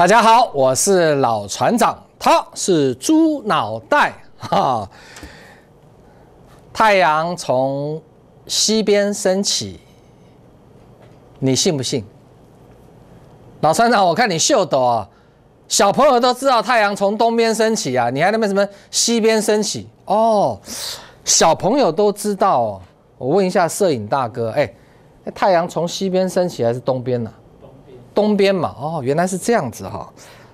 大家好，我是老船长，他是猪脑袋哈。太阳从西边升起，你信不信？老船长，我看你秀逗啊。小朋友都知道太阳从东边升起啊，你还那边什么西边升起？哦，小朋友都知道哦。我问一下摄影大哥，哎，太阳从西边升起还是东边呢？东边嘛，哦，原来是这样子哈，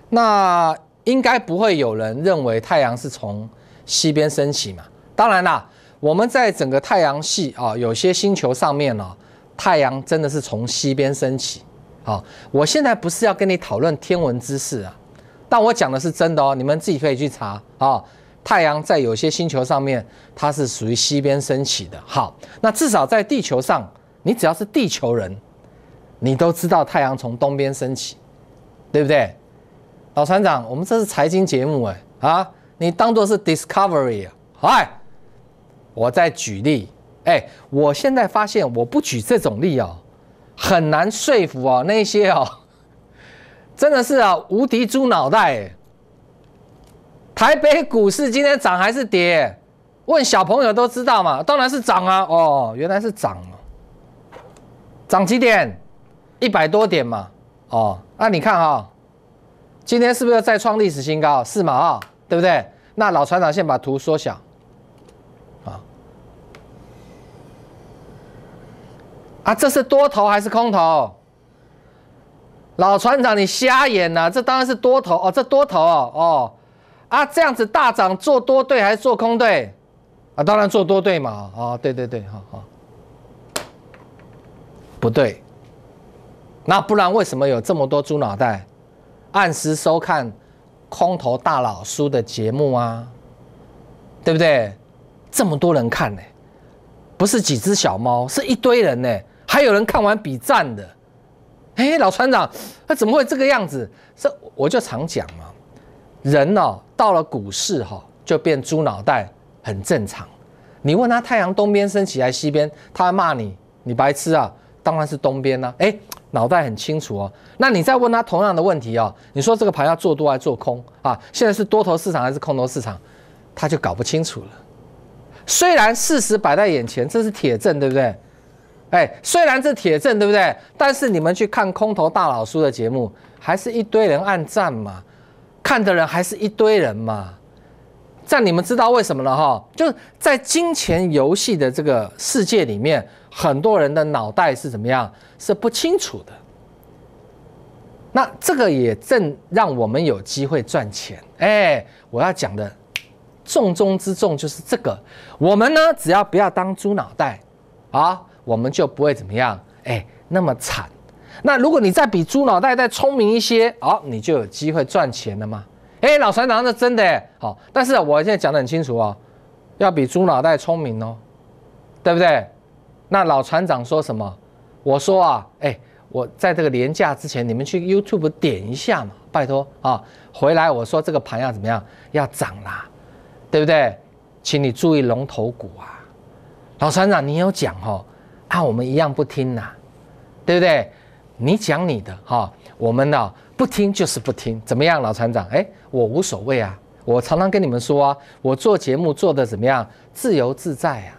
那应该不会有人认为太阳是从西边升起嘛。当然啦，我们在整个太阳系啊，有些星球上面呢，太阳真的是从西边升起。好，我现在不是要跟你讨论天文知识啊，但我讲的是真的哦，你们自己可以去查啊。太阳在有些星球上面，它是属于西边升起的。好，那至少在地球上，你只要是地球人。你都知道太阳从东边升起，对不对？老船长，我们这是财经节目哎啊，你当做是 Discovery 啊！哎，我再举例，哎，我现在发现我不举这种例哦，很难说服哦那些哦，真的是啊无敌猪脑袋！台北股市今天涨还是跌？问小朋友都知道嘛？当然是涨啊！哦，原来是涨了，涨几点？一百多点嘛，哦，那你看啊，今天是不是再创历史新高？是毛哦，对不对？那老船长，先把图缩小，啊，啊，这是多头还是空头？老船长，你瞎眼了？这当然是多头哦，这多头哦，哦，啊，这样子大涨做多对还是做空对？啊，当然做多对嘛，啊，对对对，好好，不对。那不然为什么有这么多猪脑袋按时收看空头大佬叔的节目啊？对不对？这么多人看呢，不是几只小猫，是一堆人呢。还有人看完比赞的。哎，老船长，他怎么会这个样子？这我就常讲嘛，人哦，到了股市哈，就变猪脑袋，很正常。你问他太阳东边升起来西边，他骂你，你白痴啊！当然是东边呐。哎。脑袋很清楚哦，那你再问他同样的问题哦，你说这个盘要做多还是做空啊？现在是多头市场还是空头市场？他就搞不清楚了。虽然事实摆在眼前，这是铁证，对不对？哎，虽然这铁证，对不对？但是你们去看空头大佬叔的节目，还是一堆人暗赞嘛？看的人还是一堆人嘛？样你们知道为什么了哈？就是在金钱游戏的这个世界里面，很多人的脑袋是怎么样？是不清楚的。那这个也正让我们有机会赚钱。哎，我要讲的重中之重就是这个。我们呢，只要不要当猪脑袋啊，我们就不会怎么样。哎，那么惨。那如果你再比猪脑袋再聪明一些，哦，你就有机会赚钱了吗？哎，老船长，那真的好，但是我现在讲得很清楚哦，要比猪脑袋聪明哦，对不对？那老船长说什么？我说啊，哎，我在这个年假之前，你们去 YouTube 点一下嘛，拜托啊。回来我说这个盘要怎么样？要涨啦，对不对？请你注意龙头股啊。老船长，你有讲哦，啊，我们一样不听呐，对不对？你讲你的哈，我们呢？不听就是不听，怎么样，老船长？哎，我无所谓啊。我常常跟你们说啊，我做节目做的怎么样，自由自在啊。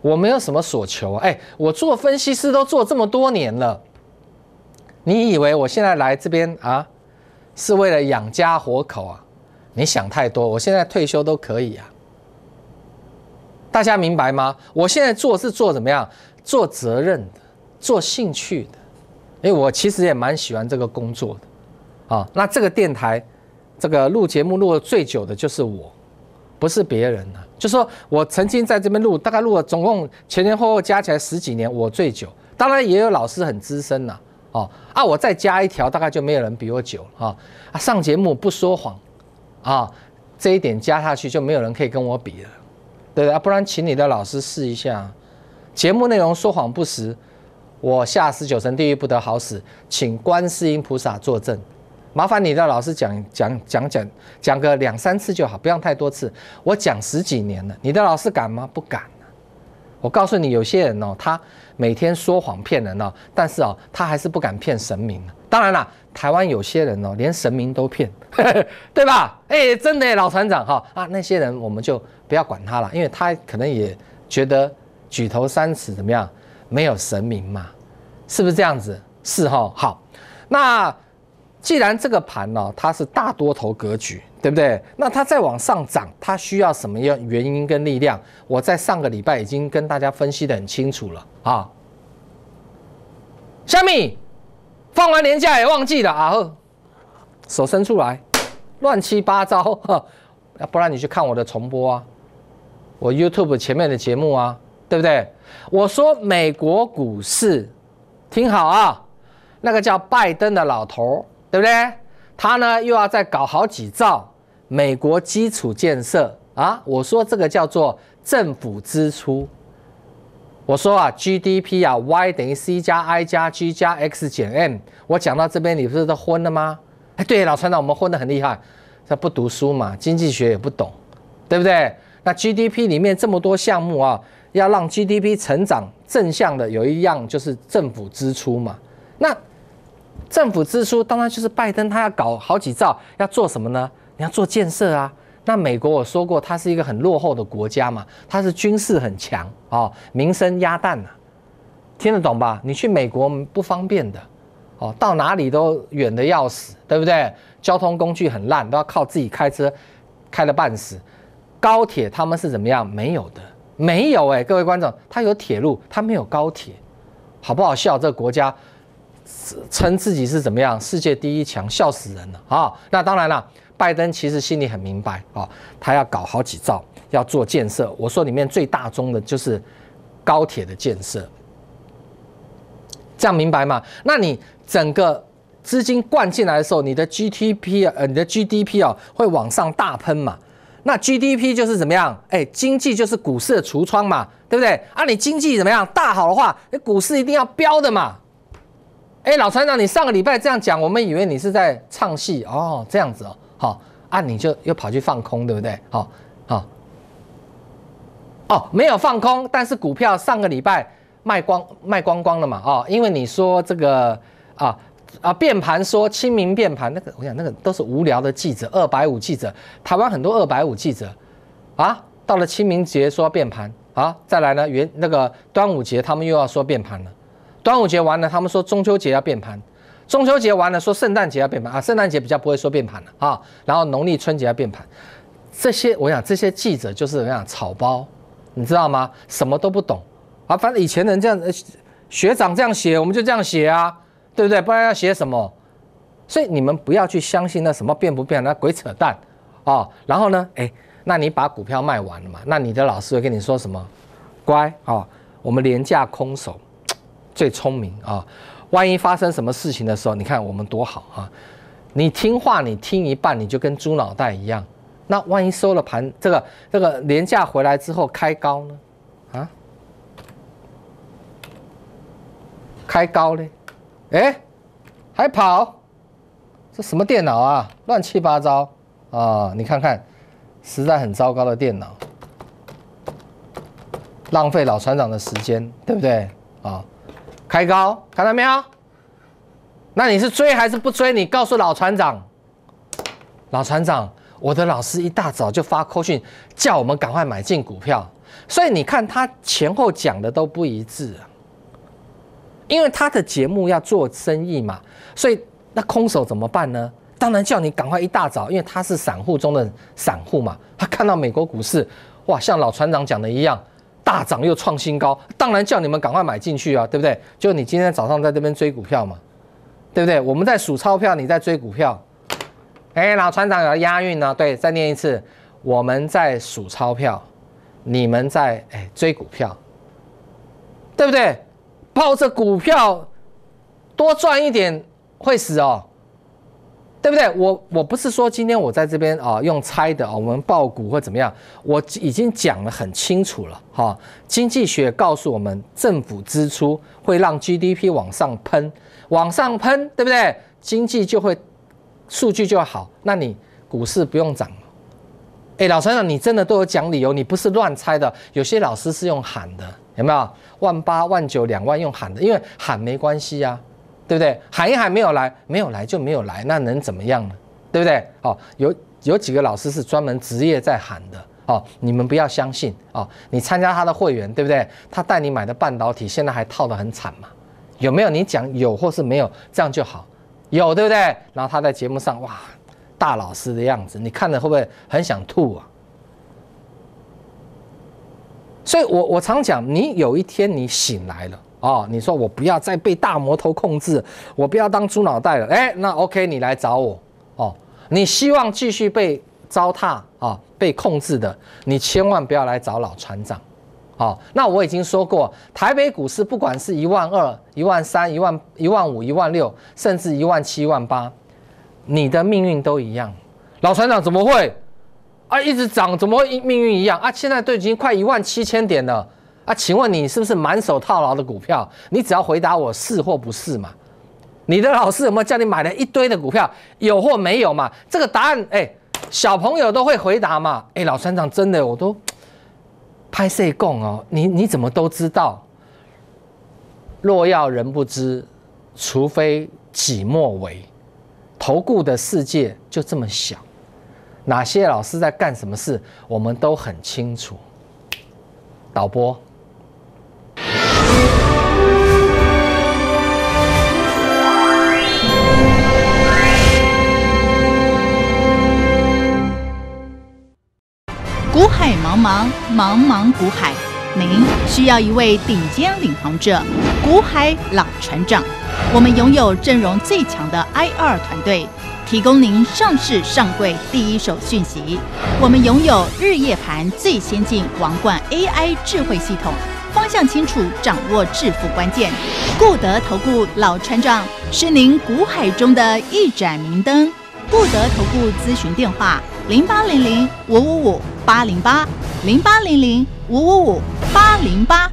我没有什么所求。哎，我做分析师都做这么多年了，你以为我现在来这边啊，是为了养家活口啊？你想太多，我现在退休都可以啊。大家明白吗？我现在做是做怎么样？做责任的，做兴趣的。为我其实也蛮喜欢这个工作的，啊，那这个电台，这个录节目录的最久的就是我，不是别人了。就说我曾经在这边录，大概录了总共前前后后加起来十几年，我最久。当然也有老师很资深呐，哦啊，我再加一条，大概就没有人比我久啊。啊，上节目不说谎，啊，这一点加下去就没有人可以跟我比了，对不对？不然，请你的老师试一下，节目内容说谎不实。我下十九层地狱不得好死，请观世音菩萨作证。麻烦你的老师讲讲讲讲讲个两三次就好，不要太多次。我讲十几年了，你的老师敢吗？不敢。我告诉你，有些人哦，他每天说谎骗人哦，但是哦，他还是不敢骗神明。当然了，台湾有些人哦，连神明都骗，对吧？哎，真的，老船长哈啊，那些人我们就不要管他了，因为他可能也觉得举头三尺怎么样。没有神明嘛，是不是这样子？是哈，好，那既然这个盘呢，它是大多头格局，对不对？那它再往上涨，它需要什么样原因跟力量？我在上个礼拜已经跟大家分析的很清楚了啊。虾米，放完年假也忘记了啊？手伸出来，乱七八糟哈，不然你去看我的重播啊，我 YouTube 前面的节目啊。对不对？我说美国股市，听好啊，那个叫拜登的老头儿，对不对？他呢又要再搞好几兆美国基础建设啊！我说这个叫做政府支出。我说啊，GDP 啊，Y 等于 C 加 I 加 G 加 X 减 M。我讲到这边，你不是都昏了吗？哎，对，老船长，我们昏的很厉害，他不读书嘛，经济学也不懂，对不对？那 GDP 里面这么多项目啊！要让 GDP 成长正向的，有一样就是政府支出嘛。那政府支出，当然就是拜登他要搞好几兆，要做什么呢？你要做建设啊。那美国我说过，它是一个很落后的国家嘛，它是军事很强哦，民生压蛋呐，听得懂吧？你去美国不方便的哦，到哪里都远的要死，对不对？交通工具很烂，都要靠自己开车，开的半死。高铁他们是怎么样？没有的。没有哎，各位观众，他有铁路，他没有高铁，好不好笑？这个国家称自己是怎么样世界第一强，笑死人了啊！那当然了，拜登其实心里很明白啊，他要搞好几兆，要做建设。我说里面最大宗的就是高铁的建设，这样明白吗？那你整个资金灌进来的时候，你的 GTP 呃，你的 GDP 啊，会往上大喷嘛？那 GDP 就是怎么样？哎，经济就是股市的橱窗嘛，对不对？啊，你经济怎么样？大好的话，你股市一定要飙的嘛。哎，老船长，你上个礼拜这样讲，我们以为你是在唱戏哦，这样子哦，好啊，你就又跑去放空，对不对？好，好，哦，没有放空，但是股票上个礼拜卖光卖光光了嘛，哦，因为你说这个啊。啊，变盘说清明变盘，那个我想那个都是无聊的记者，二百五记者，台湾很多二百五记者，啊，到了清明节说变盘啊，再来呢元那个端午节他们又要说变盘了，端午节完了他们说中秋节要变盘，中秋节完了说圣诞节要变盘啊，圣诞节比较不会说变盘了啊，然后农历春节要变盘，这些我想这些记者就是怎样草包，你知道吗？什么都不懂啊，反正以前人这样子，学长这样写我们就这样写啊。对不对？不然要写什么？所以你们不要去相信那什么变不变那鬼扯淡，哦。然后呢？哎，那你把股票卖完了嘛？那你的老师会跟你说什么？乖啊，我们廉价空手最聪明啊。万一发生什么事情的时候，你看我们多好啊！你听话，你听一半你就跟猪脑袋一样。那万一收了盘，这个这个廉价回来之后开高呢？啊？开高呢？哎，还跑？这什么电脑啊？乱七八糟啊！你看看，实在很糟糕的电脑，浪费老船长的时间，对不对？啊，开高，看到没有？那你是追还是不追？你告诉老船长，老船长，我的老师一大早就发扣讯，叫我们赶快买进股票，所以你看他前后讲的都不一致啊。因为他的节目要做生意嘛，所以那空手怎么办呢？当然叫你赶快一大早，因为他是散户中的散户嘛。他看到美国股市，哇，像老船长讲的一样，大涨又创新高，当然叫你们赶快买进去啊，对不对？就你今天早上在这边追股票嘛，对不对？我们在数钞票，你在追股票。哎，老船长有押韵呢，对，再念一次，我们在数钞票，你们在哎追股票，对不对？抱着股票多赚一点会死哦，对不对？我我不是说今天我在这边啊用猜的啊，我们爆股或怎么样，我已经讲的很清楚了哈。经济学告诉我们，政府支出会让 GDP 往上喷，往上喷，对不对？经济就会数据就好，那你股市不用涨了。哎，老船长，你真的都有讲理由，你不是乱猜的。有些老师是用喊的。有没有万八万九两万用喊的？因为喊没关系呀，对不对？喊一喊没有来，没有来就没有来，那能怎么样呢？对不对？哦，有有几个老师是专门职业在喊的哦，你们不要相信哦。你参加他的会员，对不对？他带你买的半导体现在还套得很惨嘛？有没有？你讲有或是没有，这样就好。有对不对？然后他在节目上哇，大老师的样子，你看了会不会很想吐啊？所以，我我常讲，你有一天你醒来了啊，你说我不要再被大魔头控制，我不要当猪脑袋了，哎，那 OK，你来找我哦。你希望继续被糟蹋啊，被控制的，你千万不要来找老船长，哦。那我已经说过，台北股市不管是一万二、一万三、一万、一万五、一万六，甚至一万七、万八，你的命运都一样。老船长怎么会？啊，一直涨，怎么会命运一样啊？现在都已经快一万七千点了啊！请问你是不是满手套牢的股票？你只要回答我是或不是嘛？你的老师有没有叫你买了一堆的股票？有或没有嘛？这个答案，哎，小朋友都会回答嘛？哎，老船长，真的我都拍谁供哦！你你怎么都知道？若要人不知，除非己莫为。投顾的世界就这么小。哪些老师在干什么事，我们都很清楚。导播，古海茫茫，茫茫古海，您需要一位顶尖领航者，古海老船长。我们拥有阵容最强的 I 二团队。提供您上市上柜第一手讯息，我们拥有日夜盘最先进王冠 AI 智慧系统，方向清楚，掌握致富关键。固德投顾老船长是您股海中的一盏明灯，固德投顾咨询电话：零八零零五五五八零八零八零零五五五八零八。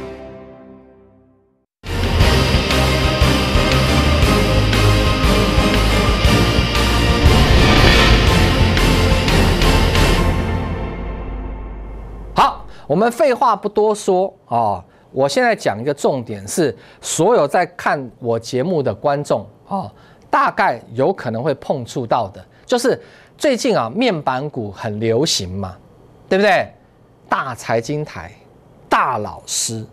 我们废话不多说啊！我现在讲一个重点，是所有在看我节目的观众啊，大概有可能会碰触到的，就是最近啊，面板股很流行嘛，对不对？大财经台大老师，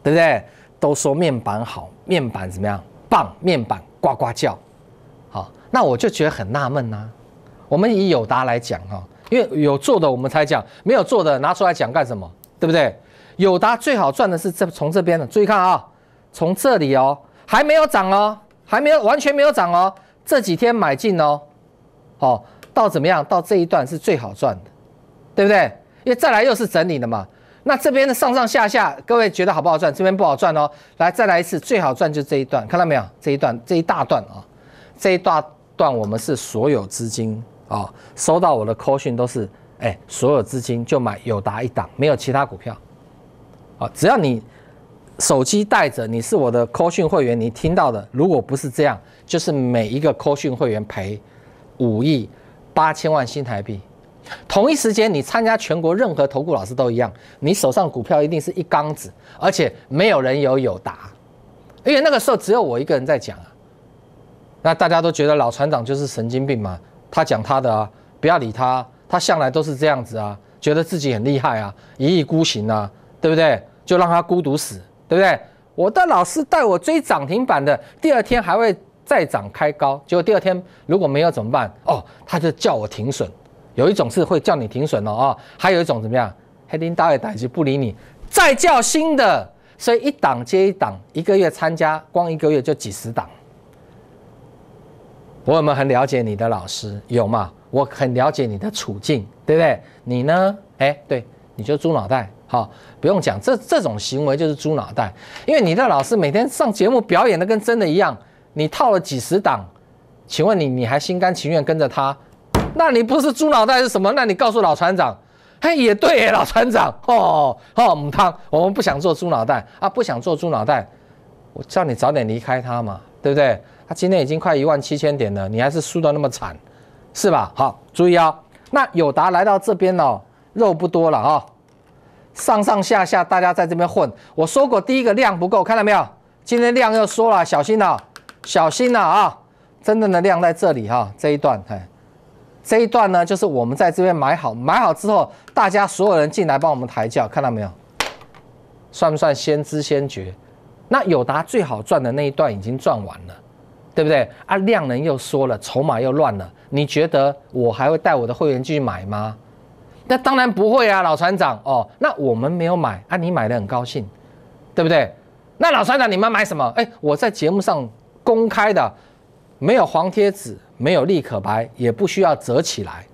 对不对？都说面板好，面板怎么样？棒！面板呱呱叫。好，那我就觉得很纳闷呐。我们以友达来讲哦。因为有做的，我们才讲；没有做的，拿出来讲干什么？对不对？友达最好赚的是这从这边的，注意看啊，从这里哦，还没有涨哦，还没有完全没有涨哦，这几天买进哦，哦，到怎么样？到这一段是最好赚的，对不对？因为再来又是整理的嘛。那这边的上上下下，各位觉得好不好赚？这边不好赚哦。来再来一次，最好赚就这一段，看到没有？这一段这一大段啊，这一大段我们是所有资金。哦，收到我的 call 讯都是，哎，所有资金就买友达一档，没有其他股票。哦，只要你手机带着，你是我的 call 讯会员，你听到的如果不是这样，就是每一个 call 讯会员赔五亿八千万新台币。同一时间，你参加全国任何投顾老师都一样，你手上股票一定是一缸子，而且没有人有友达，因为那个时候只有我一个人在讲啊。那大家都觉得老船长就是神经病嘛，他讲他的啊，不要理他，他向来都是这样子啊，觉得自己很厉害啊，一意孤行啊，对不对？就让他孤独死，对不对？我的老师带我追涨停板的，第二天还会再涨开高，结果第二天如果没有怎么办？哦，他就叫我停损，有一种是会叫你停损了啊，还有一种怎么样？h e 大 d i n 不理你，再叫新的，所以一档接一档，一个月参加，光一个月就几十档。我有没有很了解你的老师？有嘛？我很了解你的处境，对不对？你呢？哎，对，你就猪脑袋，好，不用讲，这这种行为就是猪脑袋。因为你的老师每天上节目表演的跟真的一样，你套了几十档，请问你你还心甘情愿跟着他？那你不是猪脑袋是什么？那你告诉老船长，嘿，也对，老船长，哦哦，母汤，我们不想做猪脑袋啊，不想做猪脑袋，我叫你早点离开他嘛，对不对？他今天已经快一万七千点了，你还是输的那么惨，是吧？好，注意啊。那友达来到这边哦，肉不多了啊。上上下下大家在这边混。我说过，第一个量不够，看到没有？今天量又缩了，小心了，小心了啊！真正的量在这里哈，这一段哎，这一段呢，就是我们在这边买好，买好之后，大家所有人进来帮我们抬轿，看到没有？算不算先知先觉？那友达最好赚的那一段已经赚完了。对不对啊？量能又缩了，筹码又乱了，你觉得我还会带我的会员继续买吗？那当然不会啊，老船长哦。那我们没有买啊，你买的很高兴，对不对？那老船长你们买什么？哎，我在节目上公开的，没有黄贴纸，没有立可白，也不需要折起来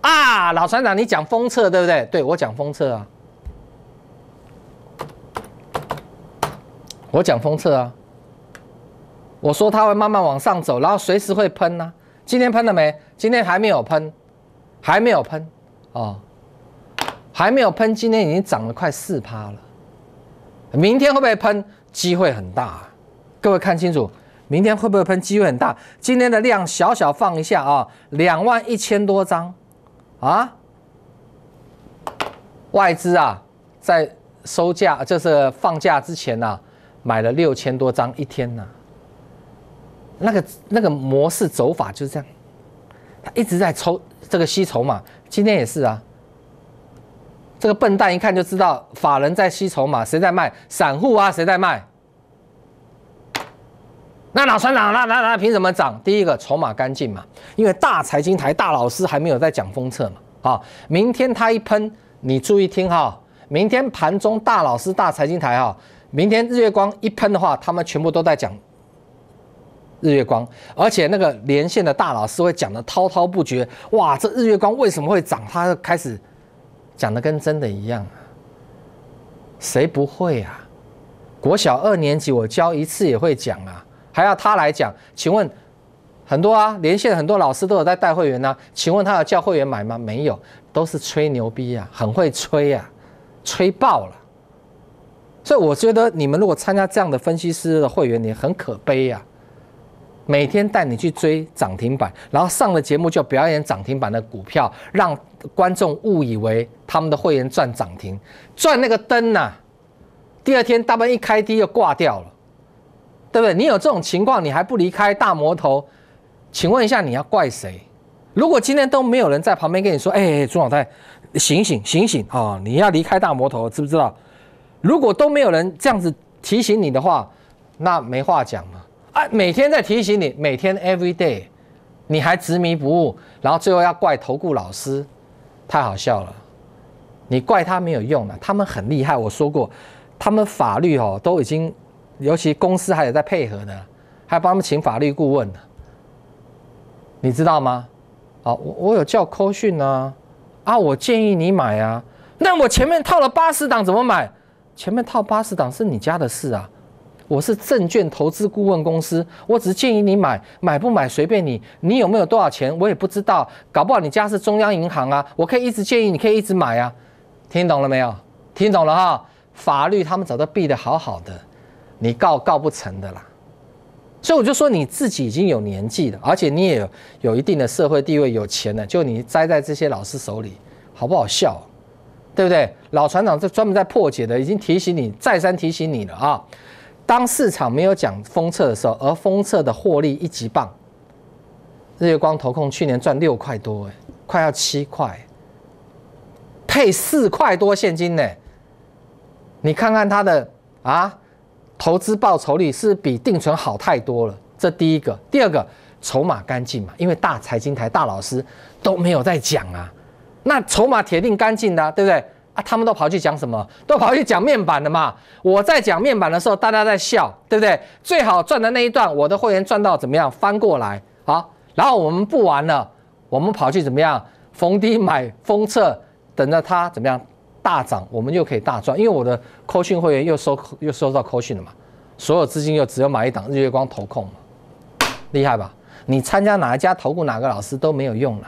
啊，老船长你讲封测对不对？对我讲封测啊，我讲封测啊。我说它会慢慢往上走，然后随时会喷呢。今天喷了没？今天还没有喷，还没有喷，哦，还没有喷。今天已经涨了快四趴了，明天会不会喷？机会很大。各位看清楚，明天会不会喷？机会很大。今天的量小小放一下啊，两万一千多张啊。外资啊，在收价就是放假之前呢，买了六千多张一天呢。那个那个模式走法就是这样，他一直在抽这个吸筹码，今天也是啊。这个笨蛋一看就知道，法人在吸筹码，谁在卖？散户啊，谁在卖？那老船长，那那那凭什么涨？第一个，筹码干净嘛，因为大财经台大老师还没有在讲封测嘛，啊，明天他一喷，你注意听哈，明天盘中大老师大财经台哈，明天日月光一喷的话，他们全部都在讲。日月光，而且那个连线的大老师会讲得滔滔不绝。哇，这日月光为什么会涨？他开始讲的跟真的一样啊。谁不会啊？国小二年级我教一次也会讲啊，还要他来讲？请问很多啊，连线很多老师都有在带会员呢。请问他要叫会员买吗？没有，都是吹牛逼啊，很会吹啊，吹爆了。所以我觉得你们如果参加这样的分析师的会员，你很可悲呀。每天带你去追涨停板，然后上了节目就表演涨停板的股票，让观众误以为他们的会员赚涨停、赚那个灯呐。第二天大半一开低又挂掉了，对不对？你有这种情况，你还不离开大魔头？请问一下，你要怪谁？如果今天都没有人在旁边跟你说：“哎，朱老太，醒醒，醒醒啊，你要离开大魔头，知不知道？”如果都没有人这样子提醒你的话，那没话讲嘛。啊，每天在提醒你，每天 every day，你还执迷不悟，然后最后要怪投顾老师，太好笑了。你怪他没有用了，他们很厉害，我说过，他们法律哦都已经，尤其公司还有在配合的，还帮他们请法律顾问呢。你知道吗？哦，我我有叫科训啊，啊，我建议你买啊，那我前面套了八十档怎么买？前面套八十档是你家的事啊。我是证券投资顾问公司，我只是建议你买，买不买随便你。你有没有多少钱，我也不知道。搞不好你家是中央银行啊，我可以一直建议，你可以一直买啊。听懂了没有？听懂了哈。法律他们早都避得好好的，你告告不成的啦。所以我就说你自己已经有年纪了，而且你也有一定的社会地位、有钱了，就你栽在这些老师手里，好不好笑？对不对？老船长这专门在破解的，已经提醒你，再三提醒你了啊。当市场没有讲封测的时候，而封测的获利一级棒，日月光投控去年赚六块多，哎，快要七块，配四块多现金呢。你看看它的啊，投资报酬率是比定存好太多了。这第一个，第二个，筹码干净嘛？因为大财经台大老师都没有在讲啊，那筹码铁定干净的，对不对？啊，他们都跑去讲什么？都跑去讲面板的嘛。我在讲面板的时候，大家在笑，对不对？最好赚的那一段，我的会员赚到怎么样？翻过来，好，然后我们不玩了，我们跑去怎么样？逢低买封测，等着它怎么样大涨，我们就可以大赚。因为我的扣讯会员又收又收到扣讯了嘛，所有资金又只有买一档日月光投控嘛，厉害吧？你参加哪一家投顾，哪个老师都没有用了，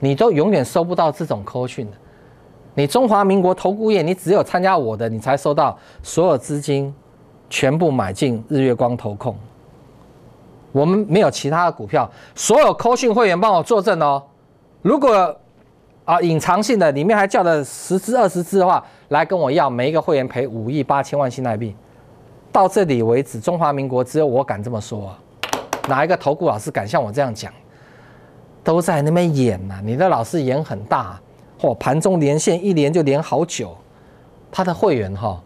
你都永远收不到这种扣讯的。你中华民国投顾业，你只有参加我的，你才收到所有资金，全部买进日月光投控。我们没有其他的股票，所有扣讯会员帮我作证哦。如果啊隐藏性的里面还叫了十只二十只的话，来跟我要，每一个会员赔五亿八千万新台币。到这里为止，中华民国只有我敢这么说啊！哪一个投顾老师敢像我这样讲？都在那边演呢，你的老师演很大。我盘中连线一连就连好久，他的会员哈，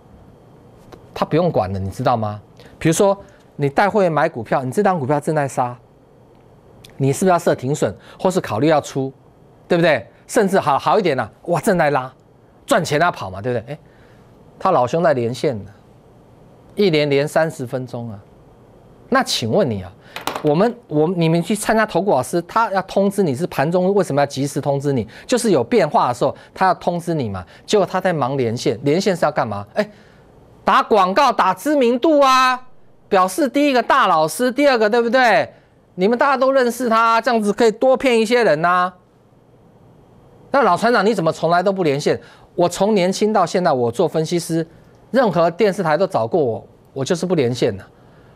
他不用管了，你知道吗？比如说你带会员买股票，你这档股票正在杀，你是不是要设停损，或是考虑要出，对不对？甚至好好一点呢，哇，正在拉，赚钱啊跑嘛，对不对？哎，他老兄在连线的，一连连三十分钟啊，那请问你啊？我们我你们去参加投顾老师，他要通知你是盘中为什么要及时通知你？就是有变化的时候，他要通知你嘛。结果他在忙连线，连线是要干嘛？哎，打广告，打知名度啊，表示第一个大老师，第二个对不对？你们大家都认识他，这样子可以多骗一些人呐。那老船长你怎么从来都不连线？我从年轻到现在，我做分析师，任何电视台都找过我，我就是不连线的。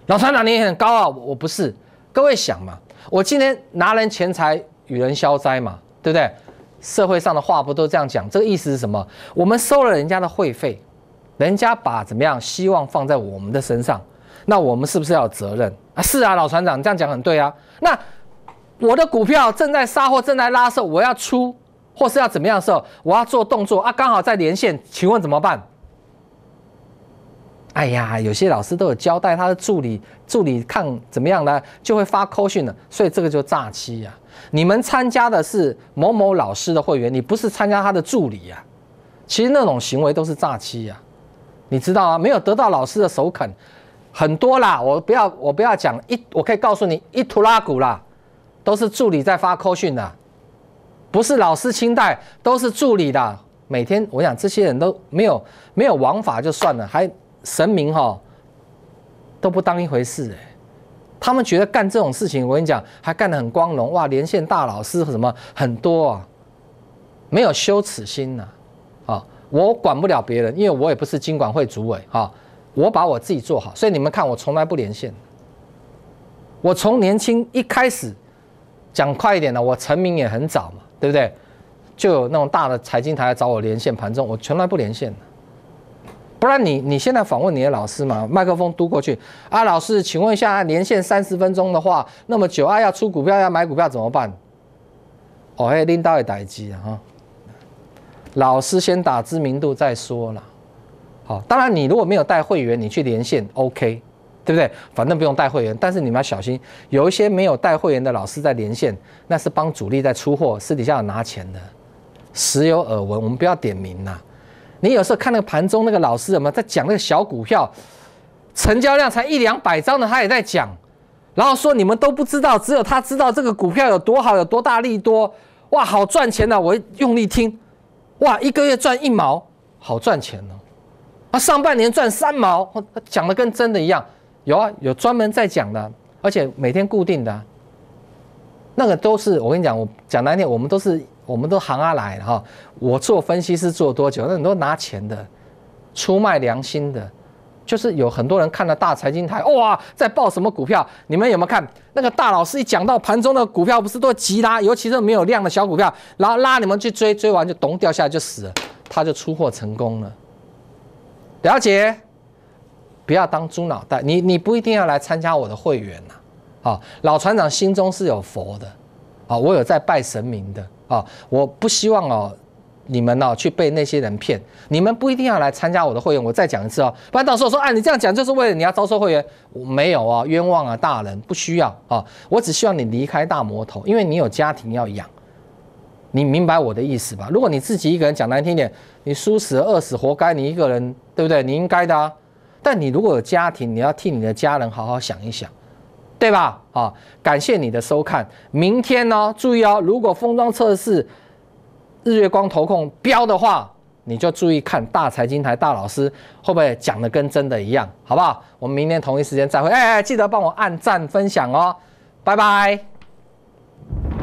老船长你很高傲，我不是。各位想嘛，我今天拿人钱财与人消灾嘛，对不对？社会上的话不都这样讲？这个意思是什么？我们收了人家的会费，人家把怎么样希望放在我们的身上，那我们是不是要有责任啊？是啊，老船长这样讲很对啊。那我的股票正在杀或正在拉候，我要出或是要怎么样的时候，我要做动作啊，刚好在连线，请问怎么办？哎呀，有些老师都有交代，他的助理助理看怎么样呢，就会发口讯的，所以这个就诈欺呀。你们参加的是某某老师的会员，你不是参加他的助理呀。其实那种行为都是诈欺呀，你知道啊？没有得到老师的首肯，很多啦。我不要我不要讲一，我可以告诉你一拖拉股啦，都是助理在发口讯的，不是老师清代，都是助理的。每天我想这些人都没有没有王法就算了，还。神明哈都不当一回事哎，他们觉得干这种事情，我跟你讲，还干得很光荣哇！连线大老师什么很多啊，没有羞耻心呐、啊！我管不了别人，因为我也不是经管会主委啊，我把我自己做好。所以你们看，我从来不连线。我从年轻一开始，讲快一点呢，我成名也很早嘛，对不对？就有那种大的财经台来找我连线盘中，我从来不连线的。不然你你现在访问你的老师嘛？麦克风嘟过去啊，老师，请问一下，连线三十分钟的话，那么九二要出股票要买股票怎么办？哦，嘿，拎导也代机啊，老师先打知名度再说了。好，当然你如果没有带会员，你去连线，OK，对不对？反正不用带会员，但是你们要小心，有一些没有带会员的老师在连线，那是帮主力在出货，私底下拿钱的，时有耳闻，我们不要点名了。你有时候看那个盘中那个老师什么在讲那个小股票，成交量才一两百张的，他也在讲，然后说你们都不知道，只有他知道这个股票有多好，有多大力多哇，好赚钱的，我用力听，哇，一个月赚一毛，好赚钱哦、啊，上半年赚三毛，讲的跟真的一样，有啊，有专门在讲的，而且每天固定的，那个都是我跟你讲，我讲难听，我们都是。我们都行啊来哈！我做分析师做多久？那很多拿钱的，出卖良心的，就是有很多人看了大财经台哇，在报什么股票？你们有没有看那个大老师一讲到盘中的股票，不是都急拉？尤其是没有量的小股票，然后拉你们去追，追完就咚掉下来就死了，他就出货成功了。了解？不要当猪脑袋，你你不一定要来参加我的会员呐。好，老船长心中是有佛的。啊，我有在拜神明的啊，我不希望哦，你们呢去被那些人骗，你们不一定要来参加我的会员。我再讲一次哦，不然到时候说哎，你这样讲就是为了你要招收会员，我没有啊，冤枉啊，大人不需要啊，我只希望你离开大魔头，因为你有家庭要养，你明白我的意思吧？如果你自己一个人讲难听点，你输死饿死活该，你一个人对不对？你应该的啊，但你如果有家庭，你要替你的家人好好想一想。对吧？啊，感谢你的收看。明天呢，注意哦，如果封装测试、日月光投控标的话，你就注意看大财经台大老师会不会讲的跟真的一样，好不好？我们明天同一时间再会。哎哎，记得帮我按赞分享哦，拜拜。